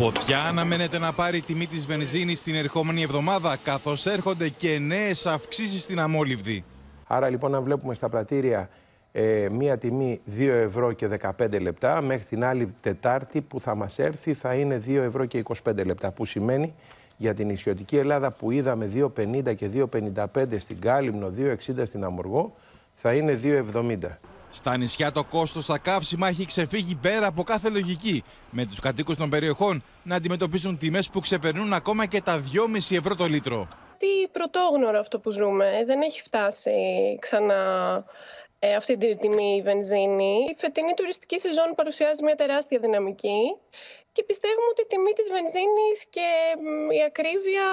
Φωτιά αναμένεται να πάρει τιμή της βενζίνης την ερχόμενη εβδομάδα, καθώς έρχονται και νέες αυξήσεις στην αμόλυβδη. Άρα λοιπόν αν βλέπουμε στα πρατήρια ε, μία τιμή 2 ευρώ και 15 λεπτά, μέχρι την άλλη Τετάρτη που θα μας έρθει θα είναι 2 ευρώ και 25 λεπτά, που σημαίνει για την ισιωτική Ελλάδα που είδαμε 2,50 και 2,55 στην Κάλυμνο, 2,60 στην Αμοργό, θα είναι 2,70. Στα νησιά το κόστος στα καύσιμα έχει ξεφύγει πέρα από κάθε λογική, με τους κατοίκους των περιοχών να αντιμετωπίσουν τιμές που ξεπερνούν ακόμα και τα 2,5 ευρώ το λίτρο. Τι πρωτόγνωρο αυτό που ζούμε. Ε, δεν έχει φτάσει ξανά ε, αυτή την τιμή η βενζίνη. Η φετινή τουριστική σεζόν παρουσιάζει μια τεράστια δυναμική και πιστεύουμε ότι η τιμή της βενζίνης και η ακρίβεια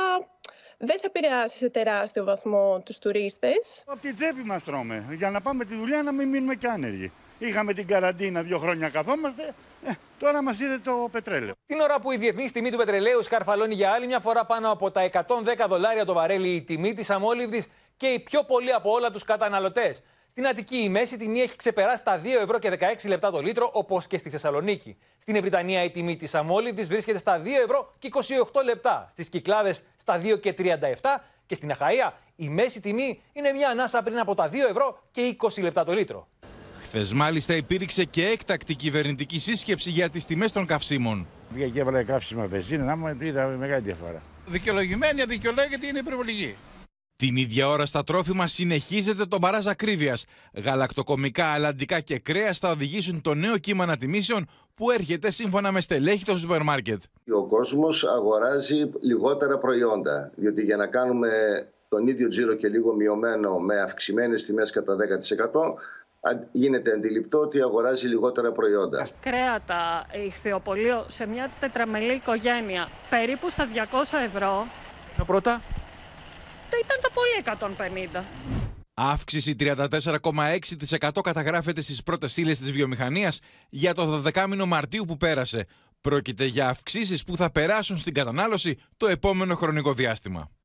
δεν θα επηρεάσεις σε τεράστιο βαθμό τους τουρίστες. Από την τσέπη μας τρώμε. Για να πάμε τη δουλειά να μην μείνουμε και άνεργοι. Είχαμε την καραντίνα δύο χρόνια καθόμαστε. Ε, τώρα μας είδε το πετρέλαιο. Την ώρα που η διεθνής τιμή του πετρελαίου σκαρφαλώνει για άλλη μια φορά πάνω από τα 110 δολάρια το βαρέλι, η τιμή της αμόλυβδης και η πιο πολύ από όλα τους καταναλωτές. Στην Αττική η μέση τιμή έχει ξεπεράσει τα 2 ευρώ και 16 λεπτά το λίτρο, όπως και στη Θεσσαλονίκη. Στην Ευρυτανία η τιμή της αμόλυβδης βρίσκεται στα 2 ευρώ και 28 λεπτά, στις Κυκλάδες στα 2 και 37 και στην Αχαία η μέση τιμή είναι μια ανάσα πριν από τα 2 ευρώ και 20 λεπτά το λίτρο. Χθες μάλιστα υπήρξε και έκτακτη κυβερνητική σύσκεψη για τις τιμές των καυσίμων. Βγήκε και έβαλε καύσιμα βενζίνη, να μου είδα μεγάλη διαφορά. Δικαιολογημένη, αδικαιολόγητη είναι υπερβολική. Την ίδια ώρα στα τρόφιμα συνεχίζεται το μπαράζ ακρίβειας. Γαλακτοκομικά, αλλαντικά και κρέας θα οδηγήσουν το νέο κύμα ανατιμήσεων που έρχεται σύμφωνα με στελέχη των σούπερ μάρκετ. Ο κόσμος αγοράζει λιγότερα προϊόντα. Διότι για να κάνουμε τον ίδιο τζίρο και λίγο μειωμένο με αυξημένες τιμές κατά 10%, γίνεται αντιληπτό ότι αγοράζει λιγότερα προϊόντα. Κρέατα, ηχθειοπολείο σε μια τετραμελή οικογένεια περίπου στα 200 ευρώ. Πρώτα, ήταν τα πολύ 150. Αύξηση 34,6% καταγράφεται στις πρώτες ύλες της βιομηχανίας για το 12μηνο Μαρτίου που πέρασε. Πρόκειται για αυξήσεις που θα περάσουν στην κατανάλωση το επόμενο χρονικό διάστημα.